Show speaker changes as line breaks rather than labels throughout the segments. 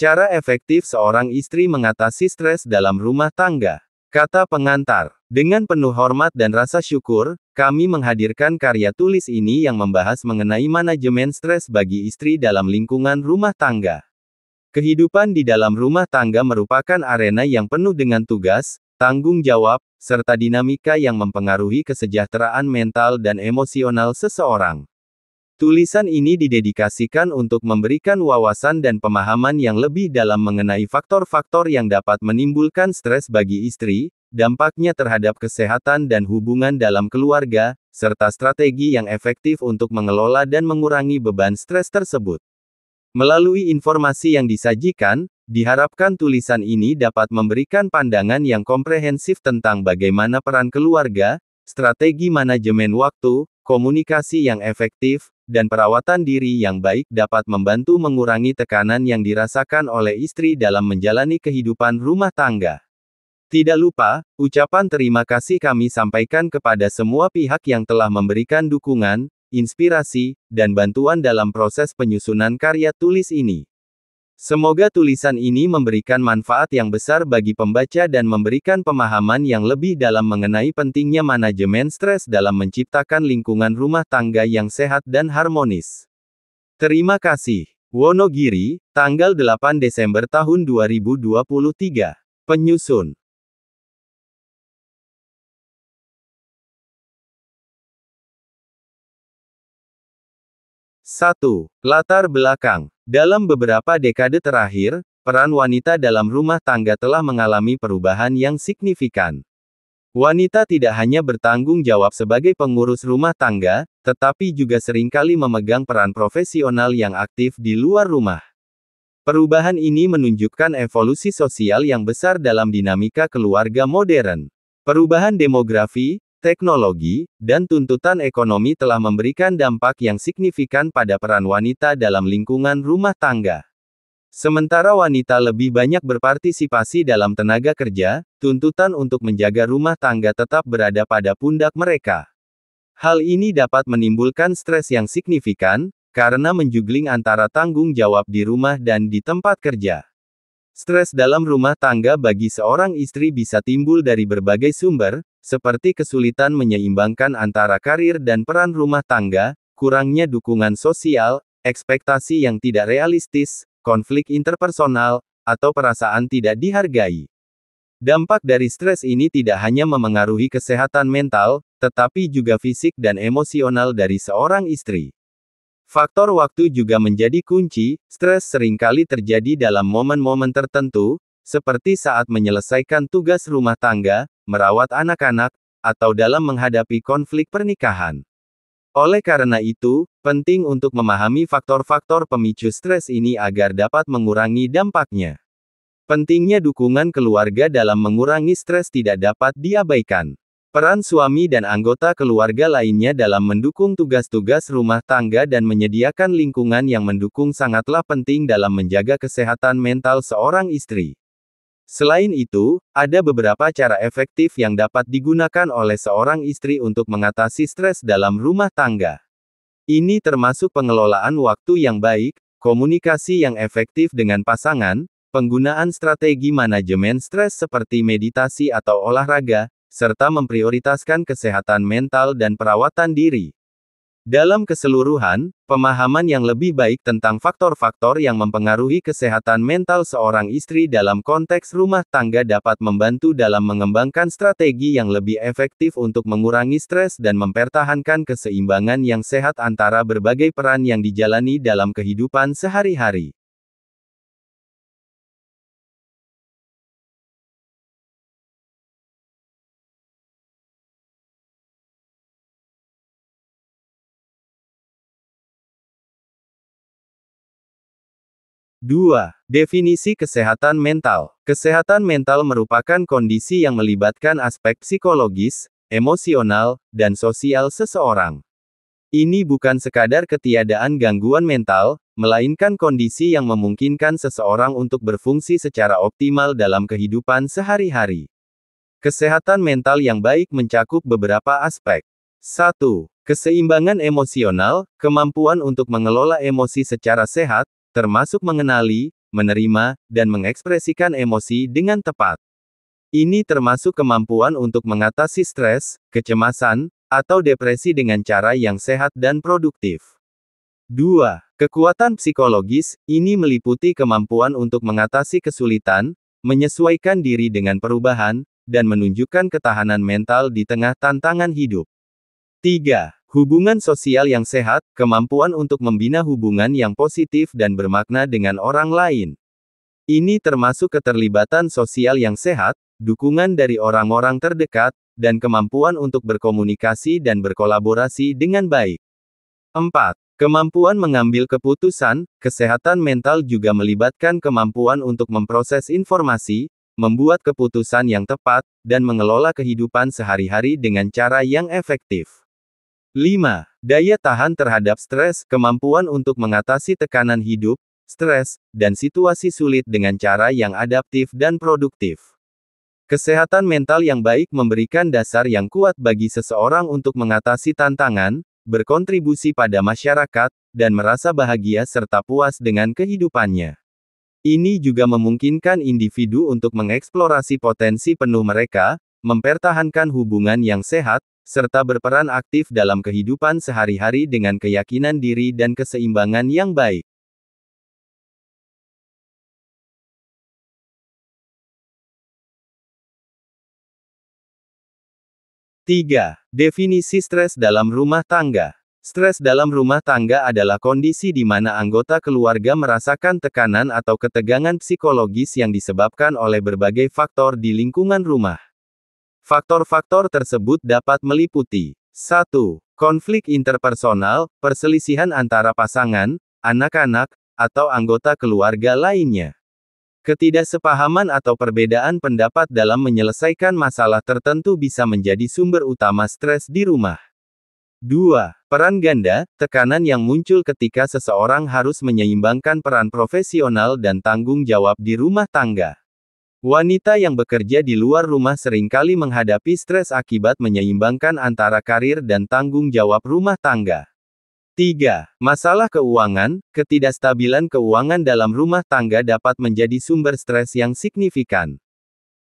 Cara efektif seorang istri mengatasi stres
dalam rumah tangga. Kata pengantar. Dengan penuh hormat dan rasa syukur, kami menghadirkan karya tulis ini yang membahas mengenai manajemen stres bagi istri dalam lingkungan rumah tangga. Kehidupan di dalam rumah tangga merupakan arena yang penuh dengan tugas, tanggung jawab, serta dinamika yang mempengaruhi kesejahteraan mental dan emosional seseorang. Tulisan ini didedikasikan untuk memberikan wawasan dan pemahaman yang lebih dalam mengenai faktor-faktor yang dapat menimbulkan stres bagi istri, dampaknya terhadap kesehatan dan hubungan dalam keluarga, serta strategi yang efektif untuk mengelola dan mengurangi beban stres tersebut. Melalui informasi yang disajikan, diharapkan tulisan ini dapat memberikan pandangan yang komprehensif tentang bagaimana peran keluarga, strategi manajemen waktu, komunikasi yang efektif, dan perawatan diri yang baik dapat membantu mengurangi tekanan yang dirasakan oleh istri dalam menjalani kehidupan rumah tangga. Tidak lupa, ucapan terima kasih kami sampaikan kepada semua pihak yang telah memberikan dukungan, inspirasi, dan bantuan dalam proses penyusunan karya tulis ini. Semoga tulisan ini memberikan manfaat yang besar bagi pembaca dan memberikan pemahaman yang lebih dalam mengenai pentingnya manajemen stres dalam menciptakan lingkungan rumah tangga yang sehat dan harmonis. Terima kasih.
Wonogiri, tanggal 8 Desember tahun 2023. Penyusun 1. Latar
belakang. Dalam beberapa dekade terakhir, peran wanita dalam rumah tangga telah mengalami perubahan yang signifikan. Wanita tidak hanya bertanggung jawab sebagai pengurus rumah tangga, tetapi juga seringkali memegang peran profesional yang aktif di luar rumah. Perubahan ini menunjukkan evolusi sosial yang besar dalam dinamika keluarga modern. Perubahan demografi, Teknologi dan tuntutan ekonomi telah memberikan dampak yang signifikan pada peran wanita dalam lingkungan rumah tangga. Sementara wanita lebih banyak berpartisipasi dalam tenaga kerja, tuntutan untuk menjaga rumah tangga tetap berada pada pundak mereka. Hal ini dapat menimbulkan stres yang signifikan karena menjugling antara tanggung jawab di rumah dan di tempat kerja. Stres dalam rumah tangga bagi seorang istri bisa timbul dari berbagai sumber, seperti kesulitan menyeimbangkan antara karir dan peran rumah tangga, kurangnya dukungan sosial, ekspektasi yang tidak realistis, konflik interpersonal, atau perasaan tidak dihargai. Dampak dari stres ini tidak hanya memengaruhi kesehatan mental, tetapi juga fisik dan emosional dari seorang istri. Faktor waktu juga menjadi kunci, stres seringkali terjadi dalam momen-momen tertentu, seperti saat menyelesaikan tugas rumah tangga, merawat anak-anak, atau dalam menghadapi konflik pernikahan. Oleh karena itu, penting untuk memahami faktor-faktor pemicu stres ini agar dapat mengurangi dampaknya. Pentingnya dukungan keluarga dalam mengurangi stres tidak dapat diabaikan. Peran suami dan anggota keluarga lainnya dalam mendukung tugas-tugas rumah tangga dan menyediakan lingkungan yang mendukung sangatlah penting dalam menjaga kesehatan mental seorang istri. Selain itu, ada beberapa cara efektif yang dapat digunakan oleh seorang istri untuk mengatasi stres dalam rumah tangga. Ini termasuk pengelolaan waktu yang baik, komunikasi yang efektif dengan pasangan, penggunaan strategi manajemen stres seperti meditasi atau olahraga, serta memprioritaskan kesehatan mental dan perawatan diri. Dalam keseluruhan, pemahaman yang lebih baik tentang faktor-faktor yang mempengaruhi kesehatan mental seorang istri dalam konteks rumah tangga dapat membantu dalam mengembangkan strategi yang lebih efektif untuk mengurangi stres dan mempertahankan keseimbangan yang sehat antara berbagai peran yang dijalani dalam kehidupan
sehari-hari. 2. Definisi kesehatan mental. Kesehatan mental
merupakan kondisi yang melibatkan aspek psikologis, emosional, dan sosial seseorang. Ini bukan sekadar ketiadaan gangguan mental, melainkan kondisi yang memungkinkan seseorang untuk berfungsi secara optimal dalam kehidupan sehari-hari. Kesehatan mental yang baik mencakup beberapa aspek. 1. Keseimbangan emosional, kemampuan untuk mengelola emosi secara sehat, termasuk mengenali, menerima, dan mengekspresikan emosi dengan tepat. Ini termasuk kemampuan untuk mengatasi stres, kecemasan, atau depresi dengan cara yang sehat dan produktif. 2. Kekuatan psikologis ini meliputi kemampuan untuk mengatasi kesulitan, menyesuaikan diri dengan perubahan, dan menunjukkan ketahanan mental di tengah tantangan hidup. 3. Hubungan sosial yang sehat, kemampuan untuk membina hubungan yang positif dan bermakna dengan orang lain. Ini termasuk keterlibatan sosial yang sehat, dukungan dari orang-orang terdekat, dan kemampuan untuk berkomunikasi dan berkolaborasi dengan baik. 4. Kemampuan mengambil keputusan, kesehatan mental juga melibatkan kemampuan untuk memproses informasi, membuat keputusan yang tepat, dan mengelola kehidupan sehari-hari dengan cara yang efektif. 5. Daya tahan terhadap stres, kemampuan untuk mengatasi tekanan hidup, stres, dan situasi sulit dengan cara yang adaptif dan produktif. Kesehatan mental yang baik memberikan dasar yang kuat bagi seseorang untuk mengatasi tantangan, berkontribusi pada masyarakat, dan merasa bahagia serta puas dengan kehidupannya. Ini juga memungkinkan individu untuk mengeksplorasi potensi penuh mereka, mempertahankan hubungan yang sehat, serta berperan aktif
dalam kehidupan sehari-hari dengan keyakinan diri dan keseimbangan yang baik. Tiga, definisi stres
dalam rumah tangga. Stres dalam rumah tangga adalah kondisi di mana anggota keluarga merasakan tekanan atau ketegangan psikologis yang disebabkan oleh berbagai faktor di lingkungan rumah. Faktor-faktor tersebut dapat meliputi 1. Konflik interpersonal, perselisihan antara pasangan, anak-anak, atau anggota keluarga lainnya. Ketidaksepahaman atau perbedaan pendapat dalam menyelesaikan masalah tertentu bisa menjadi sumber utama stres di rumah. 2. Peran ganda, tekanan yang muncul ketika seseorang harus menyeimbangkan peran profesional dan tanggung jawab di rumah tangga. Wanita yang bekerja di luar rumah seringkali menghadapi stres akibat menyeimbangkan antara karir dan tanggung jawab rumah tangga. 3. Masalah keuangan, ketidakstabilan keuangan dalam rumah tangga dapat menjadi sumber stres yang signifikan.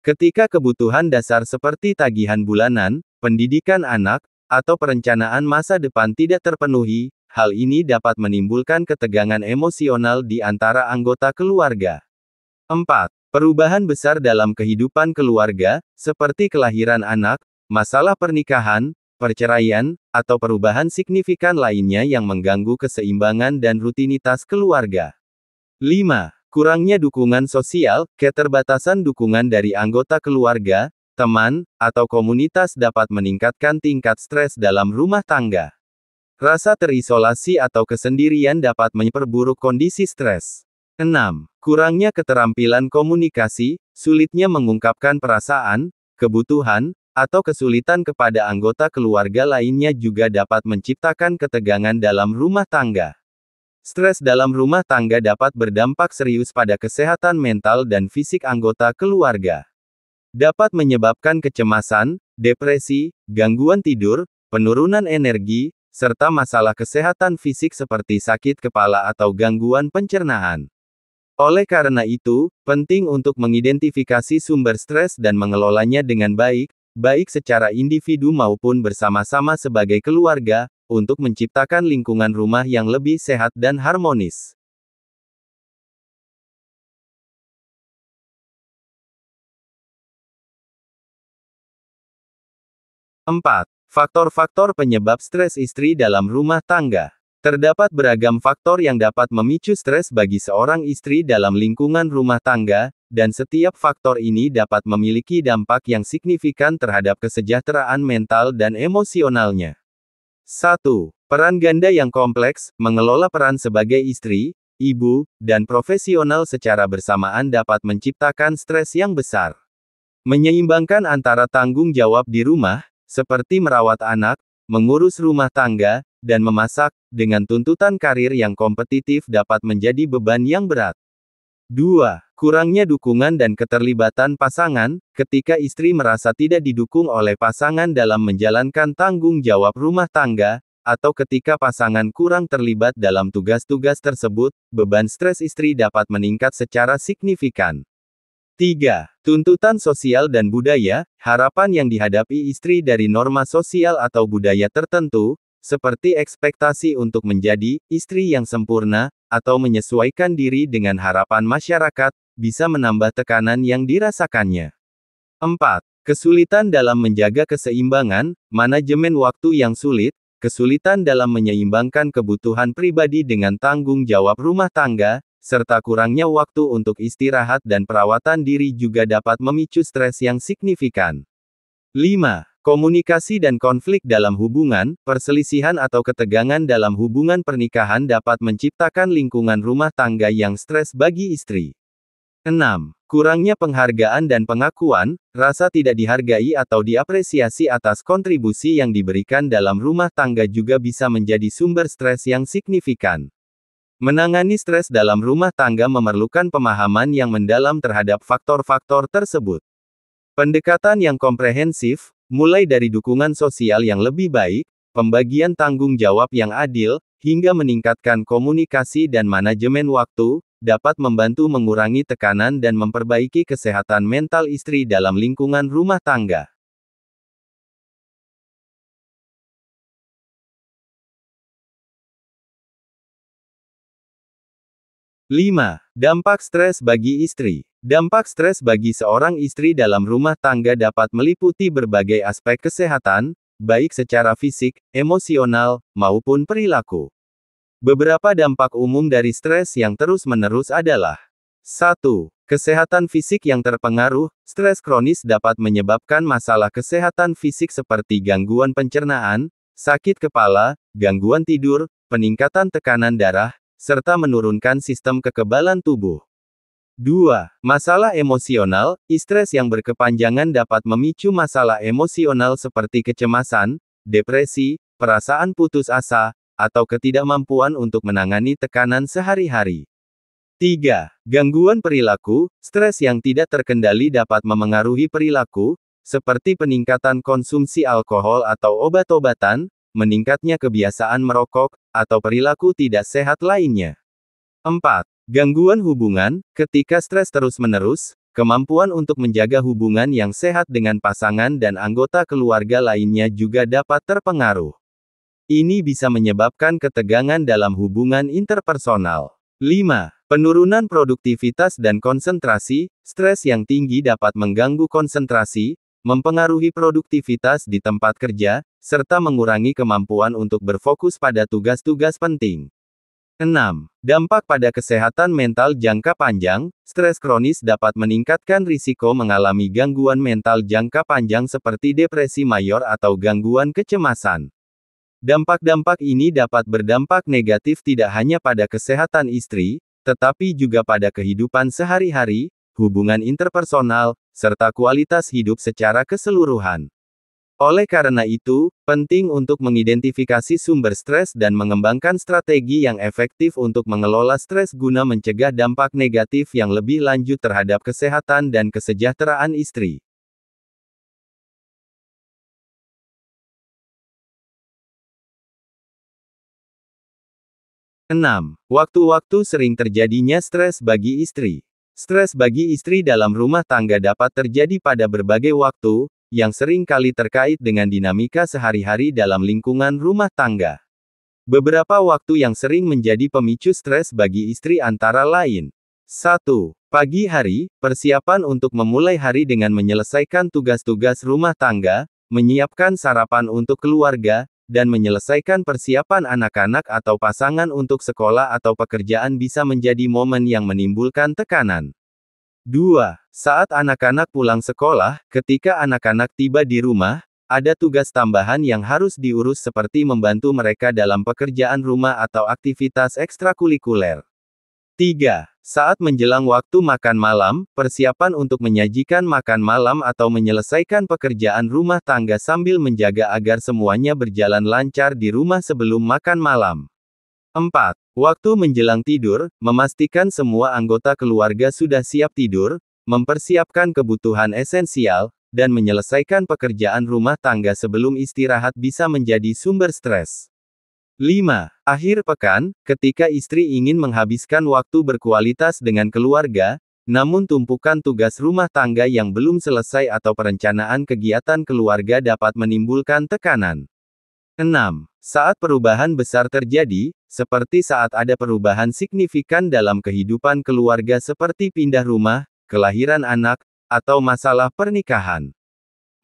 Ketika kebutuhan dasar seperti tagihan bulanan, pendidikan anak, atau perencanaan masa depan tidak terpenuhi, hal ini dapat menimbulkan ketegangan emosional di antara anggota keluarga. 4. Perubahan besar dalam kehidupan keluarga, seperti kelahiran anak, masalah pernikahan, perceraian, atau perubahan signifikan lainnya yang mengganggu keseimbangan dan rutinitas keluarga. 5. Kurangnya dukungan sosial, keterbatasan dukungan dari anggota keluarga, teman, atau komunitas dapat meningkatkan tingkat stres dalam rumah tangga. Rasa terisolasi atau kesendirian dapat memperburuk kondisi stres. 6. Kurangnya keterampilan komunikasi, sulitnya mengungkapkan perasaan, kebutuhan, atau kesulitan kepada anggota keluarga lainnya juga dapat menciptakan ketegangan dalam rumah tangga. Stres dalam rumah tangga dapat berdampak serius pada kesehatan mental dan fisik anggota keluarga. Dapat menyebabkan kecemasan, depresi, gangguan tidur, penurunan energi, serta masalah kesehatan fisik seperti sakit kepala atau gangguan pencernaan. Oleh karena itu, penting untuk mengidentifikasi sumber stres dan mengelolanya dengan baik, baik secara individu maupun bersama-sama sebagai
keluarga, untuk menciptakan lingkungan rumah yang lebih sehat dan harmonis. Empat Faktor-faktor penyebab
stres istri dalam rumah tangga. Terdapat beragam faktor yang dapat memicu stres bagi seorang istri dalam lingkungan rumah tangga, dan setiap faktor ini dapat memiliki dampak yang signifikan terhadap kesejahteraan mental dan emosionalnya. 1. Peran ganda yang kompleks, mengelola peran sebagai istri, ibu, dan profesional secara bersamaan dapat menciptakan stres yang besar. Menyeimbangkan antara tanggung jawab di rumah, seperti merawat anak, mengurus rumah tangga, dan memasak, dengan tuntutan karir yang kompetitif dapat menjadi beban yang berat. 2. Kurangnya dukungan dan keterlibatan pasangan, ketika istri merasa tidak didukung oleh pasangan dalam menjalankan tanggung jawab rumah tangga, atau ketika pasangan kurang terlibat dalam tugas-tugas tersebut, beban stres istri dapat meningkat secara signifikan. 3. Tuntutan sosial dan budaya, harapan yang dihadapi istri dari norma sosial atau budaya tertentu, seperti ekspektasi untuk menjadi istri yang sempurna, atau menyesuaikan diri dengan harapan masyarakat, bisa menambah tekanan yang dirasakannya. 4. Kesulitan dalam menjaga keseimbangan, manajemen waktu yang sulit, kesulitan dalam menyeimbangkan kebutuhan pribadi dengan tanggung jawab rumah tangga, serta kurangnya waktu untuk istirahat dan perawatan diri juga dapat memicu stres yang signifikan. 5. Komunikasi dan konflik dalam hubungan, perselisihan atau ketegangan dalam hubungan pernikahan dapat menciptakan lingkungan rumah tangga yang stres bagi istri. 6. Kurangnya penghargaan dan pengakuan, rasa tidak dihargai atau diapresiasi atas kontribusi yang diberikan dalam rumah tangga juga bisa menjadi sumber stres yang signifikan. Menangani stres dalam rumah tangga memerlukan pemahaman yang mendalam terhadap faktor-faktor tersebut. Pendekatan yang komprehensif, mulai dari dukungan sosial yang lebih baik, pembagian tanggung jawab yang adil, hingga meningkatkan komunikasi dan manajemen waktu, dapat membantu mengurangi tekanan dan memperbaiki kesehatan mental istri dalam
lingkungan rumah tangga. 5. Dampak stres bagi istri. Dampak stres bagi seorang istri dalam
rumah tangga dapat meliputi berbagai aspek kesehatan, baik secara fisik, emosional, maupun perilaku. Beberapa dampak umum dari stres yang terus-menerus adalah 1. Kesehatan fisik yang terpengaruh, stres kronis dapat menyebabkan masalah kesehatan fisik seperti gangguan pencernaan, sakit kepala, gangguan tidur, peningkatan tekanan darah, serta menurunkan sistem kekebalan tubuh. 2. Masalah emosional, stres yang berkepanjangan dapat memicu masalah emosional seperti kecemasan, depresi, perasaan putus asa, atau ketidakmampuan untuk menangani tekanan sehari-hari. 3. Gangguan perilaku, stres yang tidak terkendali dapat memengaruhi perilaku, seperti peningkatan konsumsi alkohol atau obat-obatan, meningkatnya kebiasaan merokok, atau perilaku tidak sehat lainnya. 4. Gangguan hubungan, ketika stres terus-menerus, kemampuan untuk menjaga hubungan yang sehat dengan pasangan dan anggota keluarga lainnya juga dapat terpengaruh. Ini bisa menyebabkan ketegangan dalam hubungan interpersonal. 5. Penurunan produktivitas dan konsentrasi, stres yang tinggi dapat mengganggu konsentrasi, mempengaruhi produktivitas di tempat kerja, serta mengurangi kemampuan untuk berfokus pada tugas-tugas penting. 6. Dampak pada kesehatan mental jangka panjang, stres kronis dapat meningkatkan risiko mengalami gangguan mental jangka panjang seperti depresi mayor atau gangguan kecemasan. Dampak-dampak ini dapat berdampak negatif tidak hanya pada kesehatan istri, tetapi juga pada kehidupan sehari-hari, hubungan interpersonal, serta kualitas hidup secara keseluruhan. Oleh karena itu, penting untuk mengidentifikasi sumber stres dan mengembangkan strategi yang efektif untuk mengelola stres guna
mencegah dampak negatif yang lebih lanjut terhadap kesehatan dan kesejahteraan istri. Waktu-waktu sering
terjadinya stres bagi istri. Stres bagi istri dalam rumah tangga dapat terjadi pada berbagai waktu, yang sering kali terkait dengan dinamika sehari-hari dalam lingkungan rumah tangga. Beberapa waktu yang sering menjadi pemicu stres bagi istri antara lain. 1. Pagi hari, persiapan untuk memulai hari dengan menyelesaikan tugas-tugas rumah tangga, menyiapkan sarapan untuk keluarga, dan menyelesaikan persiapan anak-anak atau pasangan untuk sekolah atau pekerjaan bisa menjadi momen yang menimbulkan tekanan. 2. Saat anak-anak pulang sekolah, ketika anak-anak tiba di rumah, ada tugas tambahan yang harus diurus seperti membantu mereka dalam pekerjaan rumah atau aktivitas ekstrakurikuler. 3. Saat menjelang waktu makan malam, persiapan untuk menyajikan makan malam atau menyelesaikan pekerjaan rumah tangga sambil menjaga agar semuanya berjalan lancar di rumah sebelum makan malam. 4. Waktu menjelang tidur, memastikan semua anggota keluarga sudah siap tidur, mempersiapkan kebutuhan esensial, dan menyelesaikan pekerjaan rumah tangga sebelum istirahat bisa menjadi sumber stres. 5. Akhir pekan, ketika istri ingin menghabiskan waktu berkualitas dengan keluarga, namun tumpukan tugas rumah tangga yang belum selesai atau perencanaan kegiatan keluarga dapat menimbulkan tekanan. 6. Saat perubahan besar terjadi, seperti saat ada perubahan signifikan dalam kehidupan keluarga seperti pindah rumah, kelahiran anak, atau masalah pernikahan.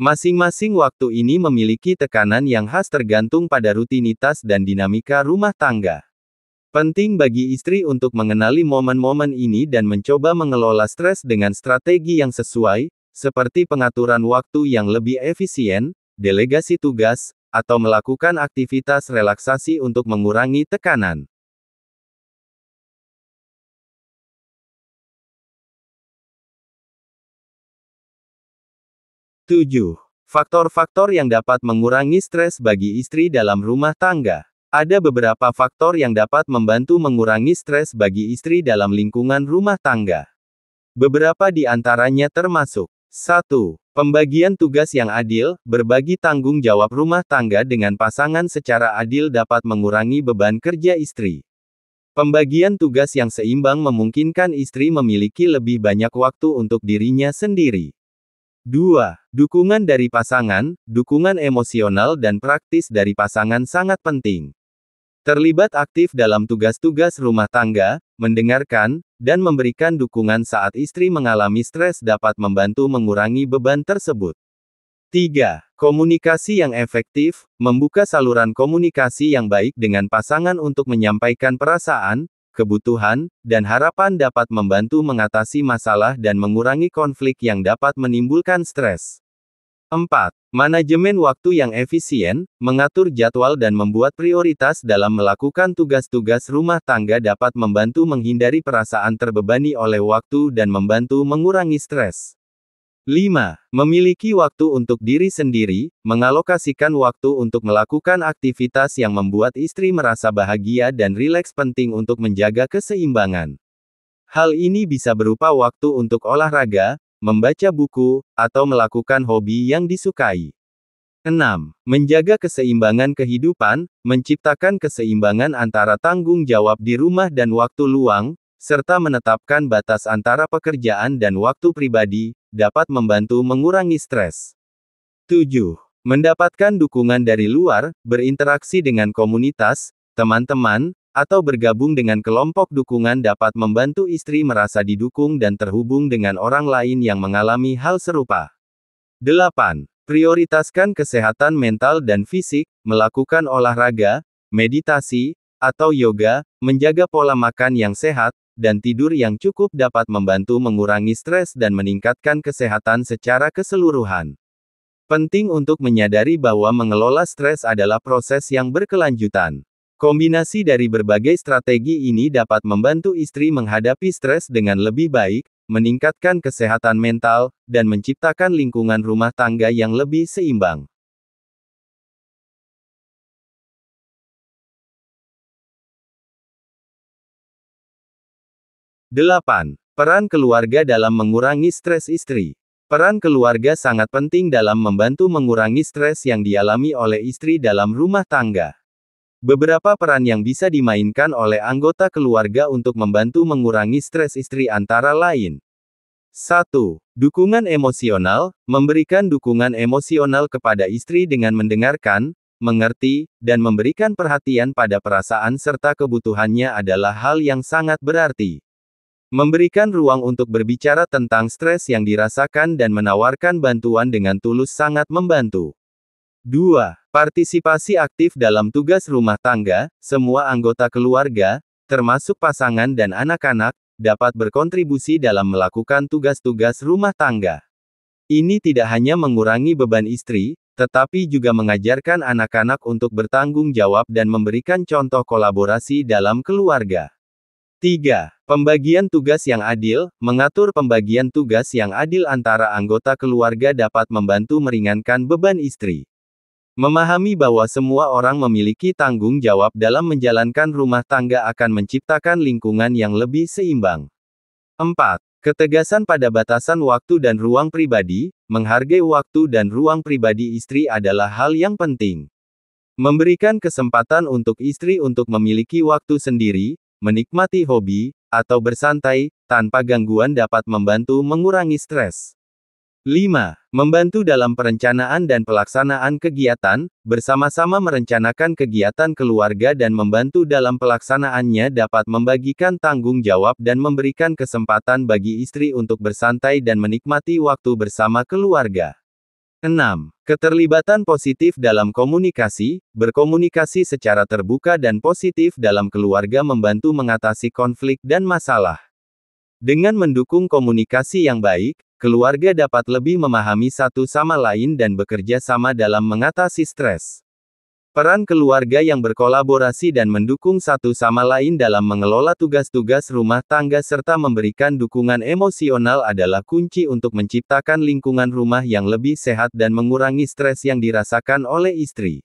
Masing-masing waktu ini memiliki tekanan yang khas tergantung pada rutinitas dan dinamika rumah tangga. Penting bagi istri untuk mengenali momen-momen ini dan mencoba mengelola stres dengan strategi yang sesuai, seperti pengaturan waktu yang lebih efisien, delegasi tugas, atau melakukan aktivitas
relaksasi untuk mengurangi tekanan. 7. Faktor-faktor yang dapat mengurangi stres bagi istri dalam rumah
tangga. Ada beberapa faktor yang dapat membantu mengurangi stres bagi istri dalam lingkungan rumah tangga. Beberapa di antaranya termasuk 1. Pembagian tugas yang adil, berbagi tanggung jawab rumah tangga dengan pasangan secara adil dapat mengurangi beban kerja istri. Pembagian tugas yang seimbang memungkinkan istri memiliki lebih banyak waktu untuk dirinya sendiri. 2. Dukungan dari pasangan, dukungan emosional dan praktis dari pasangan sangat penting. Terlibat aktif dalam tugas-tugas rumah tangga, mendengarkan, dan memberikan dukungan saat istri mengalami stres dapat membantu mengurangi beban tersebut. 3. Komunikasi yang efektif, membuka saluran komunikasi yang baik dengan pasangan untuk menyampaikan perasaan, kebutuhan, dan harapan dapat membantu mengatasi masalah dan mengurangi konflik yang dapat menimbulkan stres. 4. Manajemen waktu yang efisien, mengatur jadwal dan membuat prioritas dalam melakukan tugas-tugas rumah tangga dapat membantu menghindari perasaan terbebani oleh waktu dan membantu mengurangi stres. 5. Memiliki waktu untuk diri sendiri, mengalokasikan waktu untuk melakukan aktivitas yang membuat istri merasa bahagia dan rileks penting untuk menjaga keseimbangan. Hal ini bisa berupa waktu untuk olahraga, membaca buku, atau melakukan hobi yang disukai. 6. Menjaga keseimbangan kehidupan, menciptakan keseimbangan antara tanggung jawab di rumah dan waktu luang, serta menetapkan batas antara pekerjaan dan waktu pribadi, dapat membantu mengurangi stres. 7. Mendapatkan dukungan dari luar, berinteraksi dengan komunitas, teman-teman, atau bergabung dengan kelompok dukungan dapat membantu istri merasa didukung dan terhubung dengan orang lain yang mengalami hal serupa. 8. Prioritaskan kesehatan mental dan fisik, melakukan olahraga, meditasi, atau yoga, menjaga pola makan yang sehat, dan tidur yang cukup dapat membantu mengurangi stres dan meningkatkan kesehatan secara keseluruhan. Penting untuk menyadari bahwa mengelola stres adalah proses yang berkelanjutan. Kombinasi dari berbagai strategi ini dapat membantu istri menghadapi stres dengan lebih baik, meningkatkan kesehatan mental, dan menciptakan lingkungan
rumah tangga yang lebih seimbang. 8. Peran keluarga dalam mengurangi stres istri. Peran keluarga
sangat penting dalam membantu mengurangi stres yang dialami oleh istri dalam rumah tangga. Beberapa peran yang bisa dimainkan oleh anggota keluarga untuk membantu mengurangi stres istri antara lain. 1. Dukungan emosional, memberikan dukungan emosional kepada istri dengan mendengarkan, mengerti, dan memberikan perhatian pada perasaan serta kebutuhannya adalah hal yang sangat berarti. Memberikan ruang untuk berbicara tentang stres yang dirasakan dan menawarkan bantuan dengan tulus sangat membantu. 2. Partisipasi aktif dalam tugas rumah tangga, semua anggota keluarga, termasuk pasangan dan anak-anak, dapat berkontribusi dalam melakukan tugas-tugas rumah tangga. Ini tidak hanya mengurangi beban istri, tetapi juga mengajarkan anak-anak untuk bertanggung jawab dan memberikan contoh kolaborasi dalam keluarga. 3. Pembagian tugas yang adil, mengatur pembagian tugas yang adil antara anggota keluarga dapat membantu meringankan beban istri. Memahami bahwa semua orang memiliki tanggung jawab dalam menjalankan rumah tangga akan menciptakan lingkungan yang lebih seimbang. 4. Ketegasan pada batasan waktu dan ruang pribadi, menghargai waktu dan ruang pribadi istri adalah hal yang penting. Memberikan kesempatan untuk istri untuk memiliki waktu sendiri, menikmati hobi, atau bersantai, tanpa gangguan dapat membantu mengurangi stres. 5. Membantu dalam perencanaan dan pelaksanaan kegiatan, bersama-sama merencanakan kegiatan keluarga dan membantu dalam pelaksanaannya dapat membagikan tanggung jawab dan memberikan kesempatan bagi istri untuk bersantai dan menikmati waktu bersama keluarga. 6. Keterlibatan positif dalam komunikasi, berkomunikasi secara terbuka dan positif dalam keluarga membantu mengatasi konflik dan masalah. Dengan mendukung komunikasi yang baik, keluarga dapat lebih memahami satu sama lain dan bekerja sama dalam mengatasi stres. Peran keluarga yang berkolaborasi dan mendukung satu sama lain dalam mengelola tugas-tugas rumah tangga serta memberikan dukungan emosional adalah kunci untuk menciptakan lingkungan rumah yang
lebih sehat dan mengurangi stres yang dirasakan oleh istri.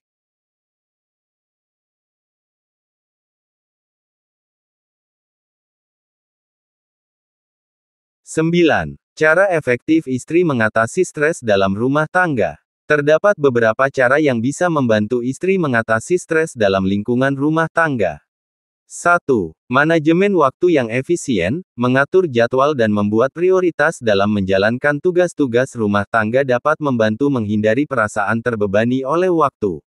Sembilan, Cara efektif istri mengatasi stres
dalam rumah tangga. Terdapat beberapa cara yang bisa membantu istri mengatasi stres dalam lingkungan rumah tangga. 1. Manajemen waktu yang efisien, mengatur jadwal dan membuat prioritas dalam menjalankan tugas-tugas rumah tangga dapat membantu menghindari perasaan terbebani oleh waktu.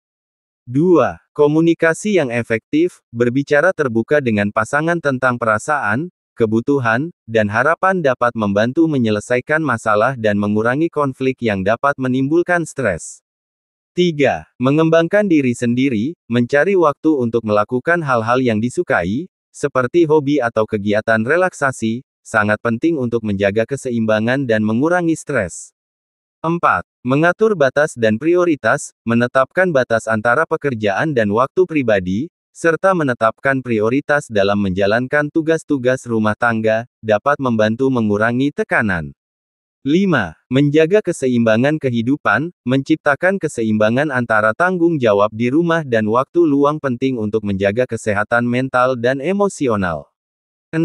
2. Komunikasi yang efektif, berbicara terbuka dengan pasangan tentang perasaan, kebutuhan, dan harapan dapat membantu menyelesaikan masalah dan mengurangi konflik yang dapat menimbulkan stres. 3. Mengembangkan diri sendiri, mencari waktu untuk melakukan hal-hal yang disukai, seperti hobi atau kegiatan relaksasi, sangat penting untuk menjaga keseimbangan dan mengurangi stres. 4. Mengatur batas dan prioritas, menetapkan batas antara pekerjaan dan waktu pribadi, serta menetapkan prioritas dalam menjalankan tugas-tugas rumah tangga, dapat membantu mengurangi tekanan. 5. Menjaga keseimbangan kehidupan, menciptakan keseimbangan antara tanggung jawab di rumah dan waktu luang penting untuk menjaga kesehatan mental dan emosional. 6.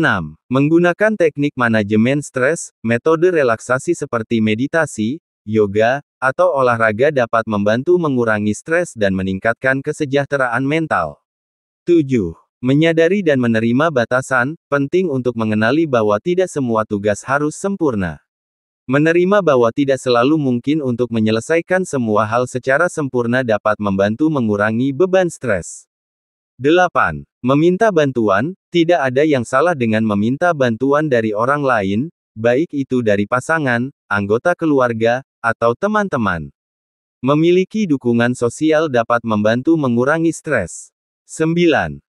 Menggunakan teknik manajemen stres, metode relaksasi seperti meditasi, yoga, atau olahraga dapat membantu mengurangi stres dan meningkatkan kesejahteraan mental. 7. Menyadari dan menerima batasan, penting untuk mengenali bahwa tidak semua tugas harus sempurna. Menerima bahwa tidak selalu mungkin untuk menyelesaikan semua hal secara sempurna dapat membantu mengurangi beban stres. 8. Meminta bantuan, tidak ada yang salah dengan meminta bantuan dari orang lain, baik itu dari pasangan, anggota keluarga, atau teman-teman. Memiliki dukungan sosial dapat membantu mengurangi stres. 9.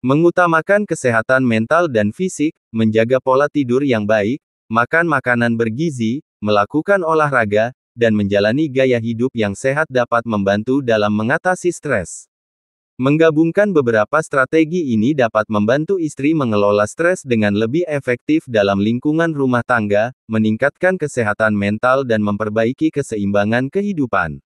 Mengutamakan kesehatan mental dan fisik, menjaga pola tidur yang baik, makan makanan bergizi, melakukan olahraga, dan menjalani gaya hidup yang sehat dapat membantu dalam mengatasi stres. Menggabungkan beberapa strategi ini dapat membantu istri mengelola stres dengan lebih efektif dalam
lingkungan rumah tangga, meningkatkan kesehatan mental dan memperbaiki keseimbangan kehidupan.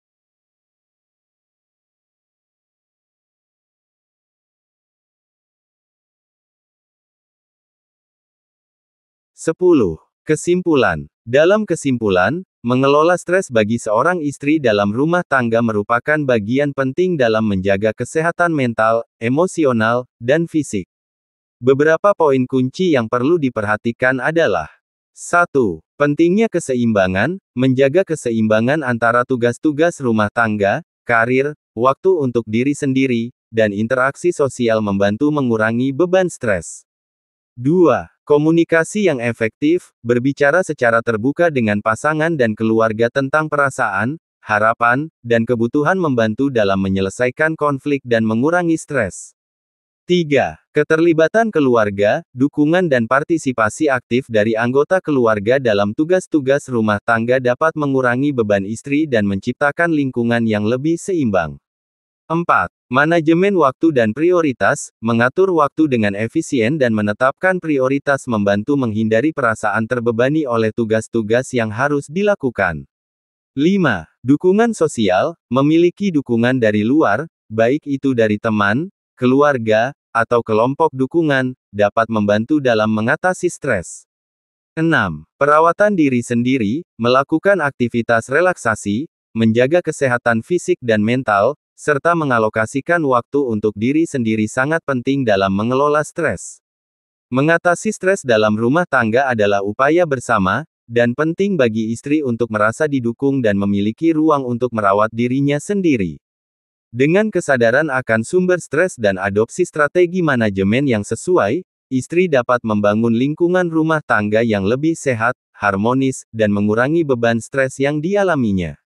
10. Kesimpulan Dalam kesimpulan, mengelola stres bagi seorang
istri dalam rumah tangga merupakan bagian penting dalam menjaga kesehatan mental, emosional, dan fisik. Beberapa poin kunci yang perlu diperhatikan adalah 1. Pentingnya keseimbangan, menjaga keseimbangan antara tugas-tugas rumah tangga, karir, waktu untuk diri sendiri, dan interaksi sosial membantu mengurangi beban stres. 2. Komunikasi yang efektif, berbicara secara terbuka dengan pasangan dan keluarga tentang perasaan, harapan, dan kebutuhan membantu dalam menyelesaikan konflik dan mengurangi stres. 3. Keterlibatan keluarga, dukungan dan partisipasi aktif dari anggota keluarga dalam tugas-tugas rumah tangga dapat mengurangi beban istri dan menciptakan lingkungan yang lebih seimbang. 4. Manajemen waktu dan prioritas, mengatur waktu dengan efisien dan menetapkan prioritas membantu menghindari perasaan terbebani oleh tugas-tugas yang harus dilakukan. 5. Dukungan sosial, memiliki dukungan dari luar, baik itu dari teman, keluarga, atau kelompok dukungan, dapat membantu dalam mengatasi stres. 6. Perawatan diri sendiri, melakukan aktivitas relaksasi, menjaga kesehatan fisik dan mental, serta mengalokasikan waktu untuk diri sendiri sangat penting dalam mengelola stres. Mengatasi stres dalam rumah tangga adalah upaya bersama, dan penting bagi istri untuk merasa didukung dan memiliki ruang untuk merawat dirinya sendiri. Dengan kesadaran akan sumber stres dan adopsi strategi manajemen yang sesuai, istri dapat membangun lingkungan rumah tangga
yang lebih sehat, harmonis, dan mengurangi beban stres yang dialaminya.